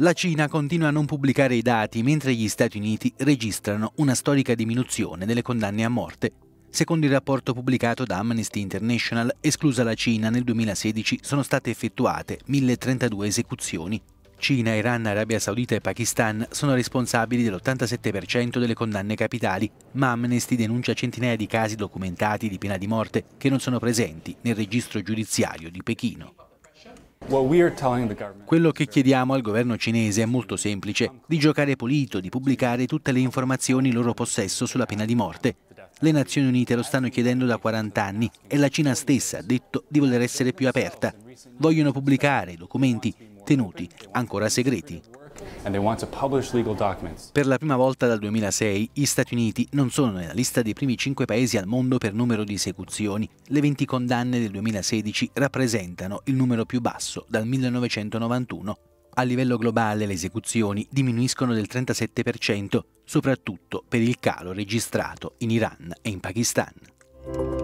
La Cina continua a non pubblicare i dati, mentre gli Stati Uniti registrano una storica diminuzione delle condanne a morte. Secondo il rapporto pubblicato da Amnesty International, esclusa la Cina, nel 2016 sono state effettuate 1032 esecuzioni. Cina, Iran, Arabia Saudita e Pakistan sono responsabili dell'87% delle condanne capitali, ma Amnesty denuncia centinaia di casi documentati di pena di morte che non sono presenti nel registro giudiziario di Pechino. Quello che chiediamo al governo cinese è molto semplice, di giocare pulito, di pubblicare tutte le informazioni in loro possesso sulla pena di morte. Le Nazioni Unite lo stanno chiedendo da 40 anni e la Cina stessa ha detto di voler essere più aperta. Vogliono pubblicare i documenti tenuti ancora segreti. Per la prima volta dal 2006 gli Stati Uniti non sono nella lista dei primi cinque paesi al mondo per numero di esecuzioni. Le 20 condanne del 2016 rappresentano il numero più basso dal 1991. A livello globale le esecuzioni diminuiscono del 37%, soprattutto per il calo registrato in Iran e in Pakistan.